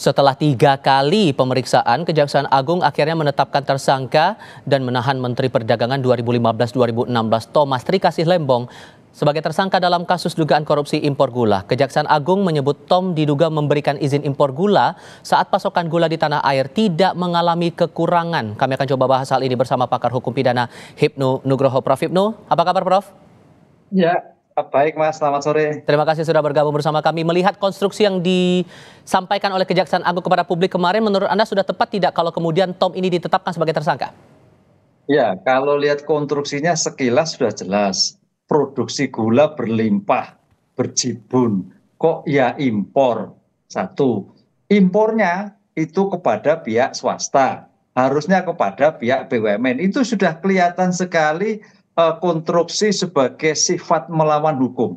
Setelah tiga kali pemeriksaan, Kejaksaan Agung akhirnya menetapkan tersangka dan menahan Menteri Perdagangan 2015-2016 Thomas Trikasih Lembong sebagai tersangka dalam kasus dugaan korupsi impor gula. Kejaksaan Agung menyebut Tom diduga memberikan izin impor gula saat pasokan gula di tanah air tidak mengalami kekurangan. Kami akan coba bahas hal ini bersama pakar hukum pidana Hipnu Nugroho. Prof Hipnu, apa kabar Prof? Ya, Baik Mas, selamat sore. Terima kasih sudah bergabung bersama kami. Melihat konstruksi yang disampaikan oleh Kejaksaan Agung kepada publik kemarin, menurut Anda sudah tepat tidak kalau kemudian Tom ini ditetapkan sebagai tersangka? Ya, kalau lihat konstruksinya sekilas sudah jelas. Produksi gula berlimpah, berjibun. Kok ya impor? Satu, impornya itu kepada pihak swasta. Harusnya kepada pihak BUMN. Itu sudah kelihatan sekali Eh, konstruksi sebagai sifat melawan hukum.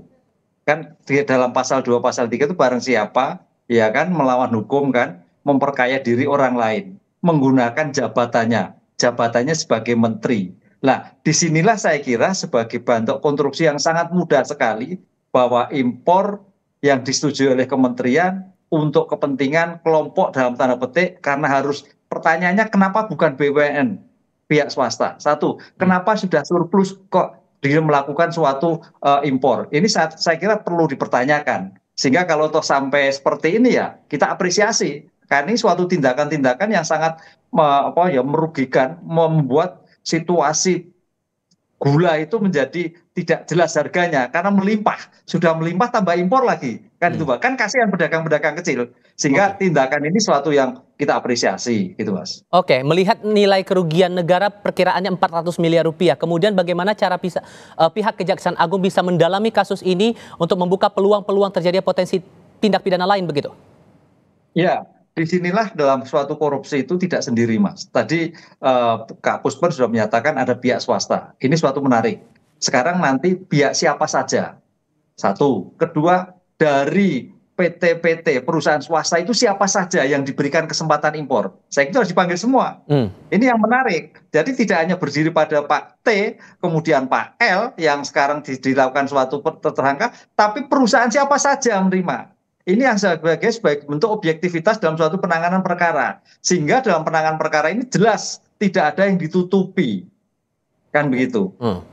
Kan di dalam pasal 2 pasal 3 itu barang siapa ya kan melawan hukum kan memperkaya diri orang lain, menggunakan jabatannya, jabatannya sebagai menteri. Nah, disinilah saya kira sebagai bentuk konstruksi yang sangat mudah sekali bahwa impor yang disetujui oleh kementerian untuk kepentingan kelompok dalam tanda petik karena harus pertanyaannya kenapa bukan BUMN? pihak swasta. Satu, hmm. kenapa sudah surplus kok dia melakukan suatu uh, impor? Ini saya, saya kira perlu dipertanyakan. Sehingga kalau toh sampai seperti ini ya, kita apresiasi. Karena ini suatu tindakan-tindakan yang sangat uh, apa ya merugikan, membuat situasi gula itu menjadi tidak jelas harganya karena melimpah sudah melimpah tambah impor lagi kan hmm. itu bahkan kasihan pedagang-pedagang kecil sehingga okay. tindakan ini suatu yang kita apresiasi gitu mas. Oke okay, melihat nilai kerugian negara perkiraannya 400 miliar rupiah kemudian bagaimana cara bisa, uh, pihak Kejaksaan Agung bisa mendalami kasus ini untuk membuka peluang-peluang terjadi potensi tindak pidana lain begitu? Ya di sinilah dalam suatu korupsi itu tidak sendiri mas. Tadi uh, Kak Puspen sudah menyatakan ada pihak swasta ini suatu menarik sekarang nanti pihak siapa saja. Satu. Kedua, dari PT-PT perusahaan swasta itu siapa saja yang diberikan kesempatan impor. Saya kira harus dipanggil semua. Hmm. Ini yang menarik. Jadi tidak hanya berdiri pada Pak T, kemudian Pak L yang sekarang dilakukan suatu tersangka, tapi perusahaan siapa saja yang menerima. Ini yang sebagai sebagai bentuk objektivitas dalam suatu penanganan perkara. Sehingga dalam penanganan perkara ini jelas tidak ada yang ditutupi. Kan begitu. Hmm.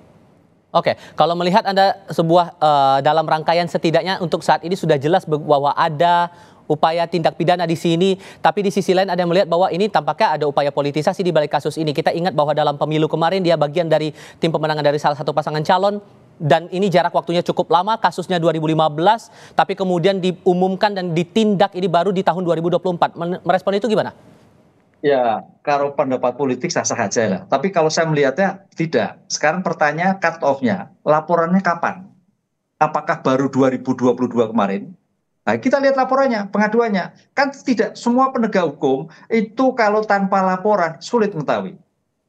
Oke, kalau melihat Anda sebuah uh, dalam rangkaian setidaknya untuk saat ini sudah jelas bahwa ada upaya tindak pidana di sini, tapi di sisi lain ada yang melihat bahwa ini tampaknya ada upaya politisasi di balik kasus ini. Kita ingat bahwa dalam pemilu kemarin dia bagian dari tim pemenangan dari salah satu pasangan calon dan ini jarak waktunya cukup lama, kasusnya 2015, tapi kemudian diumumkan dan ditindak ini baru di tahun 2024. Merespon itu gimana? Ya, kalau pendapat politik sah-sah aja lah. Tapi kalau saya melihatnya tidak. Sekarang pertanyaan cut offnya, laporannya kapan? Apakah baru 2022 kemarin? Nah, kita lihat laporannya, pengaduannya. Kan tidak semua penegak hukum itu kalau tanpa laporan sulit mengetahui.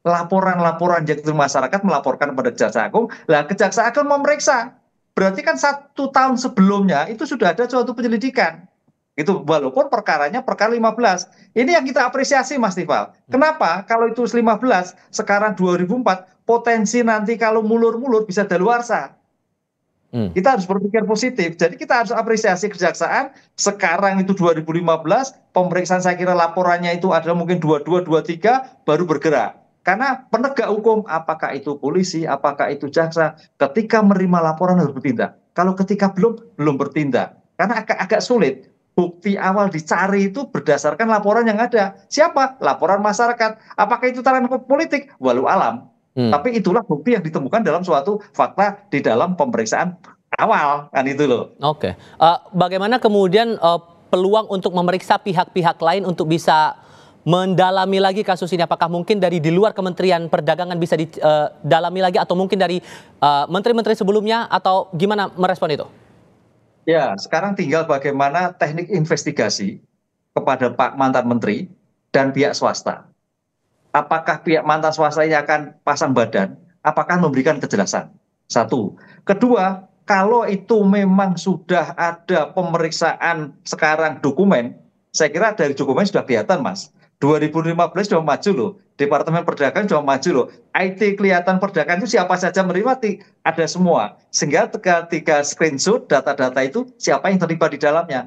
Laporan-laporan yang masyarakat melaporkan kepada jaksa Agung, lah Kejaksaan Agung memeriksa. Berarti kan satu tahun sebelumnya itu sudah ada suatu penyelidikan itu walaupun perkaranya perkara 15 ini yang kita apresiasi Mas Tifal hmm. kenapa kalau itu 15 sekarang 2004 potensi nanti kalau mulur-mulur bisa daluarsa Hmm. Kita harus berpikir positif. Jadi kita harus apresiasi kejaksaan. Sekarang itu 2015, pemeriksaan saya kira laporannya itu adalah mungkin 2223 baru bergerak. Karena penegak hukum, apakah itu polisi, apakah itu jaksa, ketika menerima laporan harus bertindak. Kalau ketika belum, belum bertindak. Karena agak, agak sulit bukti awal dicari itu berdasarkan laporan yang ada. Siapa? Laporan masyarakat. Apakah itu taran politik? Walau alam. Hmm. Tapi itulah bukti yang ditemukan dalam suatu fakta di dalam pemeriksaan awal kan itu loh. Oke. Okay. Uh, eh, bagaimana kemudian uh, peluang untuk memeriksa pihak-pihak lain untuk bisa mendalami lagi kasus ini apakah mungkin dari di luar Kementerian Perdagangan bisa didalami eh, uh, lagi atau mungkin dari menteri-menteri uh, menteri -menteri sebelumnya atau gimana merespon itu? ya sekarang tinggal bagaimana teknik investigasi kepada pak mantan menteri dan pihak swasta apakah pihak mantan swasta ini akan pasang badan apakah memberikan kejelasan satu kedua kalau itu memang sudah ada pemeriksaan sekarang dokumen saya kira dari dokumen sudah kelihatan mas 2015 sudah maju loh, Departemen Perdagangan sudah maju loh. IT kelihatan perdagangan itu siapa saja menerima, ada semua. Sehingga tiga tiga screenshot data-data itu siapa yang terlibat di dalamnya.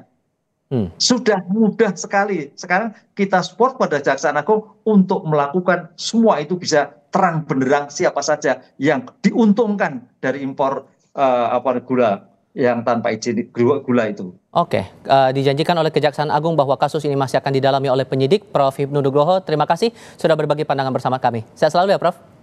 Hmm. Sudah mudah sekali. Sekarang kita support pada jaksa Agung untuk melakukan semua itu bisa terang benderang siapa saja yang diuntungkan dari impor uh, apa gula yang tanpa izin gula itu. Oke, uh, dijanjikan oleh Kejaksaan Agung bahwa kasus ini masih akan didalami oleh penyidik Prof. Hipnu Nugroho. Terima kasih sudah berbagi pandangan bersama kami. Saya selalu ya Prof.